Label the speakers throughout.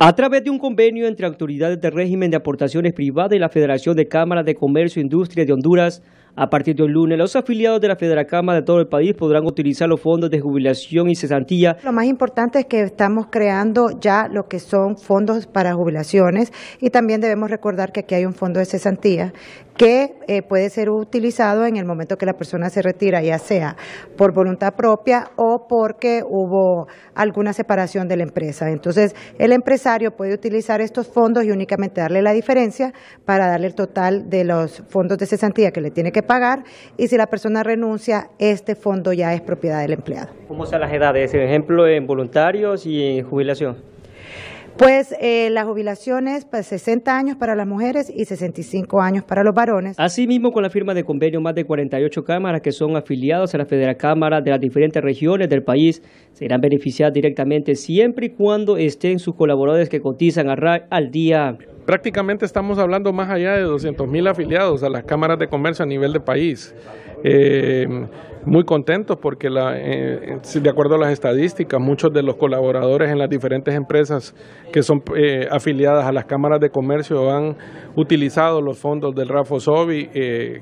Speaker 1: A través de un convenio entre autoridades del régimen de aportaciones privadas y la Federación de Cámaras de Comercio e Industria de Honduras, a partir del lunes, los afiliados de la Cámara de todo el país podrán utilizar los fondos de jubilación y cesantía.
Speaker 2: Lo más importante es que estamos creando ya lo que son fondos para jubilaciones y también debemos recordar que aquí hay un fondo de cesantía que eh, puede ser utilizado en el momento que la persona se retira, ya sea por voluntad propia o porque hubo alguna separación de la empresa. Entonces, el empresario puede utilizar estos fondos y únicamente darle la diferencia para darle el total de los fondos de cesantía que le tiene que pagar y si la persona renuncia, este fondo ya es propiedad del empleado.
Speaker 1: ¿Cómo son las edades? Ejemplo, en voluntarios y en jubilación.
Speaker 2: Pues eh, las jubilaciones, pues 60 años para las mujeres y 65 años para los varones.
Speaker 1: Asimismo, con la firma de convenio, más de 48 cámaras que son afiliadas a la Federal Cámara de las diferentes regiones del país serán beneficiadas directamente siempre y cuando estén sus
Speaker 3: colaboradores que cotizan a al día. Prácticamente estamos hablando más allá de 200 mil afiliados a las cámaras de comercio a nivel de país. Eh, muy contentos porque eh, eh, de acuerdo a las estadísticas, muchos de los colaboradores en las diferentes empresas que son afiliadas a las cámaras de comercio han utilizado los fondos del RAFO SOBI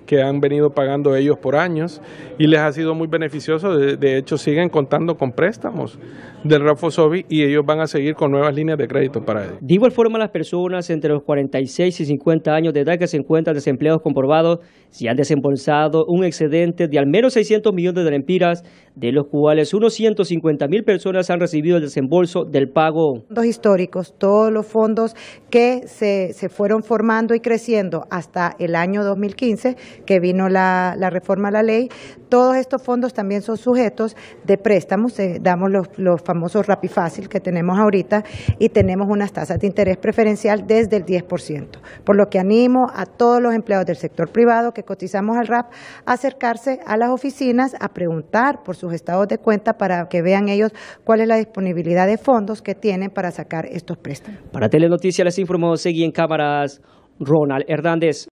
Speaker 3: que han venido pagando ellos por años y les ha sido muy beneficioso. De, hecho, siguen contando con préstamos del RAFO SOBI y ellos van a seguir con nuevas líneas de
Speaker 1: crédito para ellos. De igual forma, las personas entre los 46 y 50 años de edad que se encuentran desempleados comprobados, si han desembolsado un de al menos 600 millones de lempiras de los cuales unos 150 mil personas han recibido el desembolso del pago.
Speaker 2: Fondos históricos, todos los fondos que se, fueron formando y creciendo hasta el año 2015, que vino la, reforma a la ley, todos estos fondos también son sujetos de préstamos, eh, damos los, los famosos fácil que tenemos ahorita y tenemos unas tasas de interés preferencial desde el 10%, por lo que animo a todos los empleados del sector privado que cotizamos al RAP a acercarse a las oficinas a preguntar por su sus estados de cuenta para que vean ellos cuál es la disponibilidad de fondos que tienen para sacar estos préstamos.
Speaker 1: Para Telenoticias les informó, seguí en cámaras Ronald Hernández.